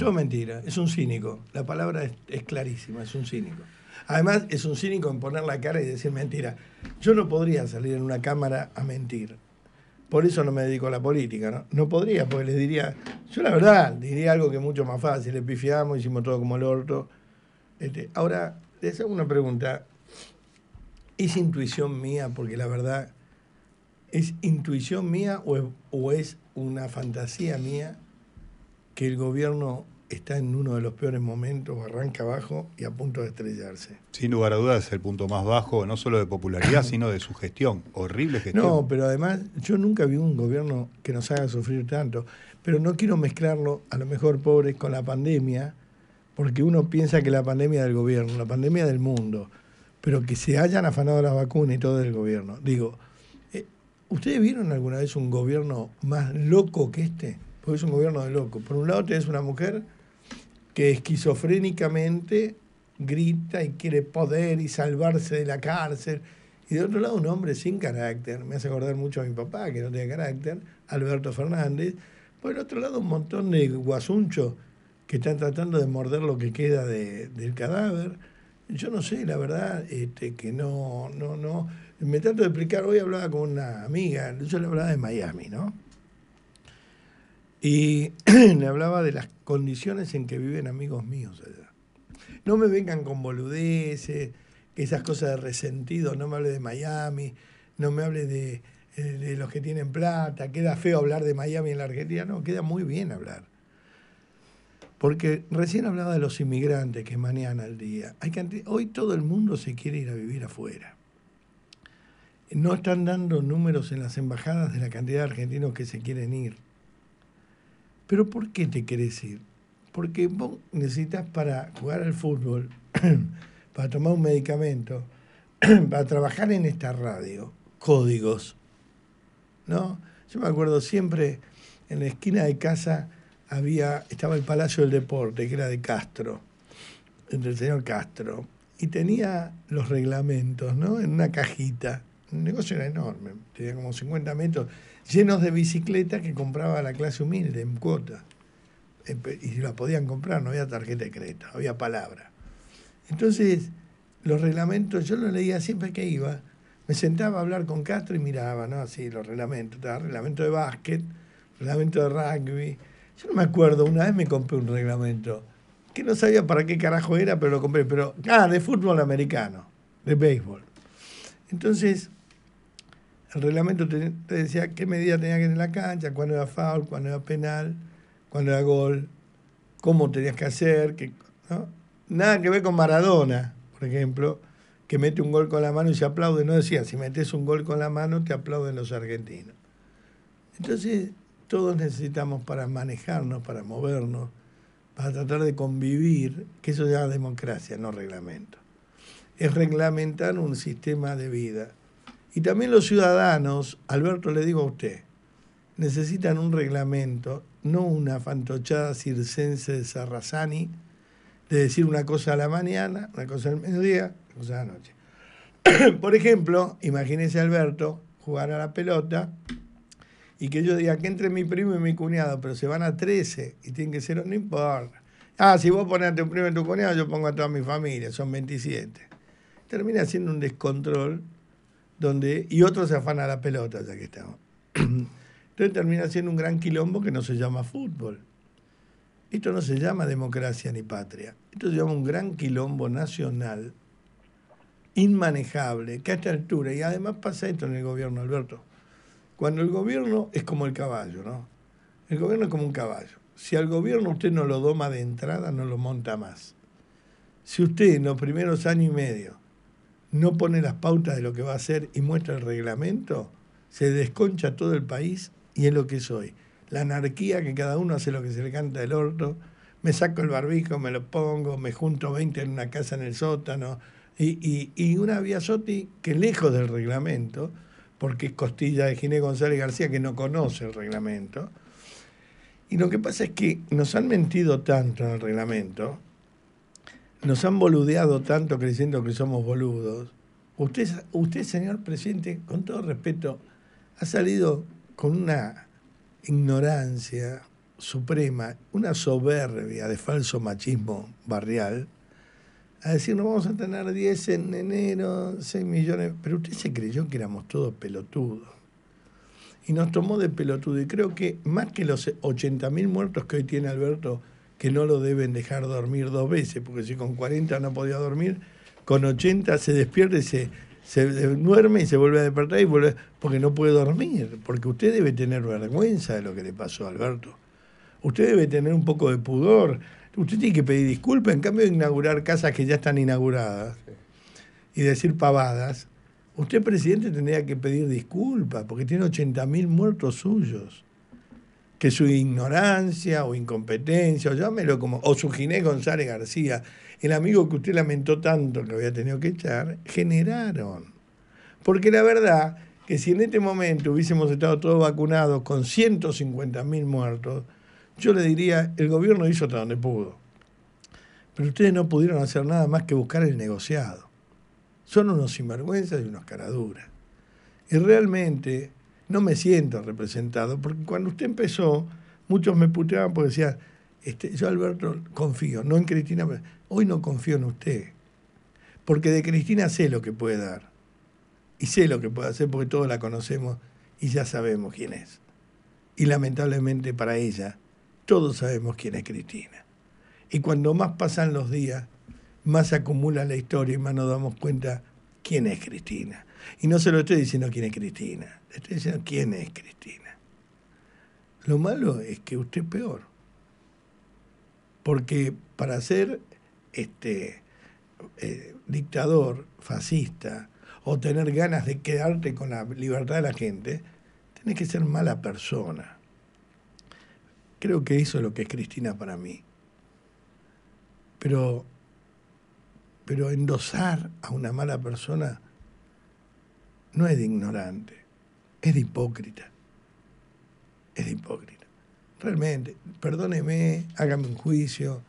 Todo mentira, es un cínico. La palabra es, clarísima, es un cínico. Además, es un cínico en poner la cara y decir mentira. Yo no podría salir en una cámara a mentir. Por eso no me dedico a la política, ¿no? No podría, porque les diría, yo la verdad, diría algo que es mucho más fácil, le pifiamos, hicimos todo como el orto. Este, ahora, les hago una pregunta. ¿Es intuición mía? Porque la verdad, ¿es intuición mía o es una fantasía mía que el gobierno está en uno de los peores momentos, arranca abajo y a punto de estrellarse. Sin lugar a dudas es el punto más bajo, no solo de popularidad, sino de su gestión. Horrible gestión. No, pero además yo nunca vi un gobierno que nos haga sufrir tanto. Pero no quiero mezclarlo, a lo mejor, pobres, con la pandemia, porque uno piensa que la pandemia del gobierno, la pandemia del mundo, pero que se hayan afanado las vacunas y todo el gobierno. Digo, eh, ¿ustedes vieron alguna vez un gobierno más loco que este? Porque es un gobierno de loco. Por un lado tenés una mujer que esquizofrénicamente grita y quiere poder y salvarse de la cárcel. Y de otro lado, un hombre sin carácter, me hace acordar mucho a mi papá, que no tiene carácter, Alberto Fernández. Por el otro lado, un montón de guasunchos que están tratando de morder lo que queda del cadáver. Yo no sé, la verdad, este, que no, no, no. Me trato de explicar, hoy hablaba con una amiga, yo le hablaba de Miami, ¿no? Y le hablaba de las condiciones en que viven amigos míos allá. No me vengan con boludeces, esas cosas de resentido, no me hable de Miami, no me hable eh, de, los que tienen plata, queda feo hablar de Miami en la Argentina, no, queda muy bien hablar. Porque recién hablaba de los inmigrantes, que manean al día. hoy todo el mundo se quiere ir a vivir afuera. No están dando números en las embajadas de la cantidad de argentinos que se quieren ir. Pero ¿por qué te querés ir? Porque vos necesitas para jugar al fútbol, para tomar un medicamento, para trabajar en esta radio, códigos. ¿No? Yo me acuerdo siempre en la esquina de casa había estaba el Palacio del Deporte, que era de Castro, del señor Castro, y tenía los reglamentos, ¿no? En una cajita un negocio era enorme, tenía como 50 metros, llenos de bicicletas que compraba la clase humilde en cuota. Y las podían comprar, no había tarjeta de crédito, había palabra. Entonces, los reglamentos, yo los leía siempre que iba, me sentaba a hablar con Castro y miraba, ¿no? Así, los reglamentos, reglamento de básquet, reglamento de rugby. Yo no me acuerdo, una vez me compré un reglamento, que no sabía para qué carajo era, pero lo compré, pero, ah, de fútbol americano, de béisbol. Entonces, el reglamento te, decía qué medida tenía que tener la cancha, cuándo era foul, cuándo era penal, cuándo era gol, cómo tenías que hacer. ¿no? Nada que ver con Maradona, por ejemplo, que mete un gol con la mano y se aplaude. No decía, si metes un gol con la mano, te aplauden los argentinos. Entonces, todos necesitamos para manejarnos, para movernos, para tratar de convivir, que eso se llama democracia, no reglamento. Es reglamentar un sistema de vida y también los ciudadanos, Alberto, le digo a usted, necesitan un reglamento, no una fantochada circense de Sarrazani, de decir una cosa a la mañana, una cosa al mediodía, una cosa a la noche. Por ejemplo, imagínese a Alberto jugar a la pelota y que yo diga que entre mi primo y mi cuñado, pero se van a 13 y tienen que ser, no importa. Ah, si vos pones a tu primo y tu cuñado, yo pongo a toda mi familia, son 27. Termina siendo un descontrol donde, y otros se afana la pelota, ya que estamos. Entonces termina siendo un gran quilombo que no se llama fútbol. Esto no se llama democracia ni patria. Esto se llama un gran quilombo nacional inmanejable, que a esta altura, y además pasa esto en el gobierno, Alberto, cuando el gobierno es como el caballo, ¿no? El gobierno es como un caballo. Si al gobierno usted no lo doma de entrada, no lo monta más. Si usted en los primeros años y medio no pone las pautas de lo que va a hacer y muestra el reglamento, se desconcha todo el país y es lo que soy La anarquía que cada uno hace lo que se le canta del orto, me saco el barbijo, me lo pongo, me junto 20 en una casa en el sótano, y, una Vía Sotti que lejos del reglamento, porque es costilla de Gine González García que no conoce el reglamento, y lo que pasa es que nos han mentido tanto en el reglamento, nos han boludeado tanto creyendo que somos boludos. Usted, usted, señor presidente, con todo respeto, ha salido con una ignorancia suprema, una soberbia de falso machismo barrial, a decir, no vamos a tener 10 en enero, 6 millones, pero usted se creyó que éramos todos pelotudos. Y nos tomó de pelotudo. Y creo que más que los 80.000 muertos que hoy tiene Alberto, que no lo deben dejar dormir dos veces, porque si con 40 no podía dormir, con 80 se despierta y se, se duerme y se vuelve a despertar y vuelve, porque no puede dormir, porque usted debe tener vergüenza de lo que le pasó a Alberto. Usted debe tener un poco de pudor, usted tiene que pedir disculpas, en cambio de inaugurar casas que ya están inauguradas y decir pavadas, usted presidente tendría que pedir disculpas, porque tiene 80.000 muertos suyos que su ignorancia o incompetencia, o llámelo como, o su Ginés González García, el amigo que usted lamentó tanto que había tenido que echar, generaron. Porque la verdad que si en este momento hubiésemos estado todos vacunados con 150 mil muertos, yo le diría, el gobierno hizo hasta donde pudo. Pero ustedes no pudieron hacer nada más que buscar el negociado. Son unos sinvergüenzas y unos caraduras. Y realmente no me siento representado, porque cuando usted empezó, muchos me puteaban porque decían, este, yo Alberto confío, no en Cristina, hoy no confío en usted, porque de Cristina sé lo que puede dar, y sé lo que puede hacer porque todos la conocemos y ya sabemos quién es. Y lamentablemente para ella, todos sabemos quién es Cristina. Y cuando más pasan los días, más acumula la historia y más nos damos cuenta quién es Cristina. Y no se lo estoy diciendo quién es Cristina, le estoy diciendo quién es Cristina. Lo malo es que usted es peor. Porque para ser este, eh, dictador, fascista, o tener ganas de quedarte con la libertad de la gente, tenés que ser mala persona. Creo que eso es lo que es Cristina para mí. Pero, pero endosar a una mala persona no es de ignorante, es de hipócrita. Es de hipócrita. Realmente, perdóneme, hágame un juicio,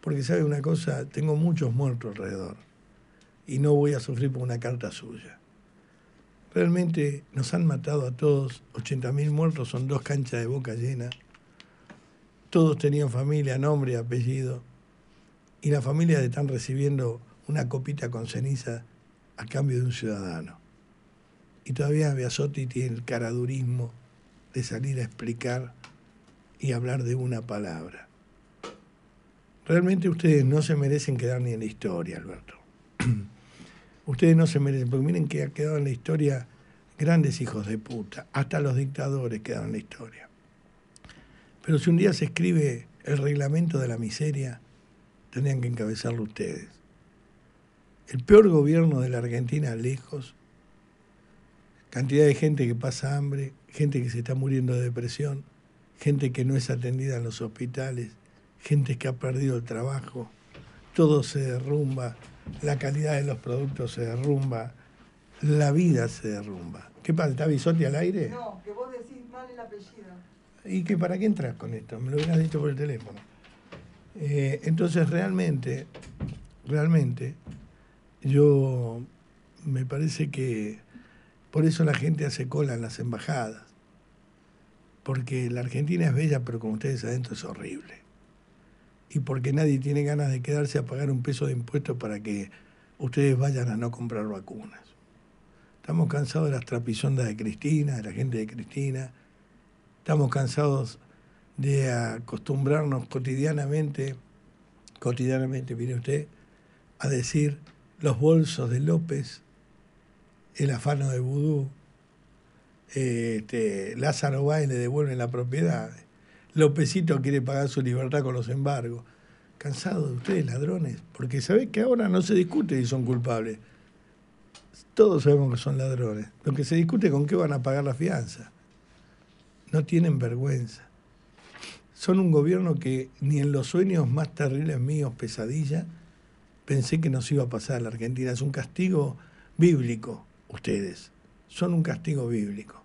porque sabe una cosa, tengo muchos muertos alrededor y no voy a sufrir por una carta suya. Realmente nos han matado a todos, 80.000 muertos son dos canchas de boca llena. Todos tenían familia, nombre, apellido. Y las familias están recibiendo una copita con ceniza a cambio de un ciudadano. Y todavía Beasotti tiene el caradurismo de salir a explicar y hablar de una palabra. Realmente ustedes no se merecen quedar ni en la historia, Alberto. ustedes no se merecen, porque miren que ha quedado en la historia grandes hijos de puta, hasta los dictadores quedaron en la historia. Pero si un día se escribe el reglamento de la miseria, tendrían que encabezarlo ustedes. El peor gobierno de la Argentina lejos Cantidad de gente que pasa hambre, gente que se está muriendo de depresión, gente que no es atendida en los hospitales, gente que ha perdido el trabajo. Todo se derrumba, la calidad de los productos se derrumba, la vida se derrumba. ¿Qué pasa? ¿Está Bisotti al aire? No, que vos decís mal el apellido. ¿Y que para qué entras con esto? Me lo hubieras dicho por el teléfono. Eh, entonces realmente, realmente, yo me parece que por eso la gente hace cola en las embajadas. Porque la Argentina es bella, pero como ustedes adentro es horrible. Y porque nadie tiene ganas de quedarse a pagar un peso de impuestos para que ustedes vayan a no comprar vacunas. Estamos cansados de las trapisondas de Cristina, de la gente de Cristina. Estamos cansados de acostumbrarnos cotidianamente, cotidianamente, mire usted, a decir los bolsos de López, el afano de vudú, este, Lázaro Báez le devuelven la propiedad, Lópezito quiere pagar su libertad con los embargos. Cansado de ustedes, ladrones, porque sabés que ahora no se discute si son culpables. Todos sabemos que son ladrones. Lo que se discute es con qué van a pagar la fianza. No tienen vergüenza. Son un gobierno que ni en los sueños más terribles míos, pesadilla, pensé que nos iba a pasar a la Argentina. Es un castigo bíblico ustedes, son un castigo bíblico.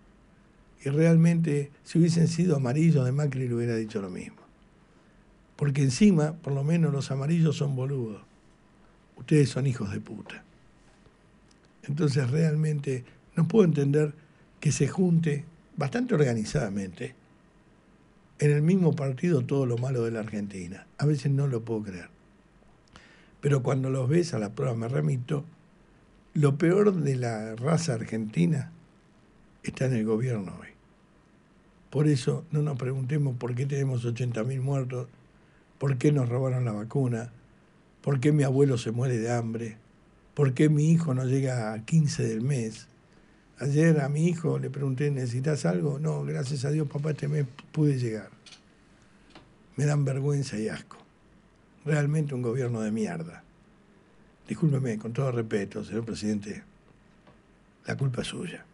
Y realmente, si hubiesen sido amarillos de Macri, le hubiera dicho lo mismo. Porque encima, por lo menos los amarillos son boludos. Ustedes son hijos de puta. Entonces realmente no puedo entender que se junte bastante organizadamente en el mismo partido todo lo malo de la Argentina. A veces no lo puedo creer. Pero cuando los ves, a la prueba me remito, lo peor de la raza argentina está en el gobierno hoy. Por eso no nos preguntemos por qué tenemos 80.000 muertos, por qué nos robaron la vacuna, por qué mi abuelo se muere de hambre, por qué mi hijo no llega a 15 del mes. Ayer a mi hijo le pregunté, ¿necesitas algo? No, gracias a Dios, papá, este mes pude llegar. Me dan vergüenza y asco. Realmente un gobierno de mierda. Discúlpeme, con todo respeto, señor presidente, la culpa es suya.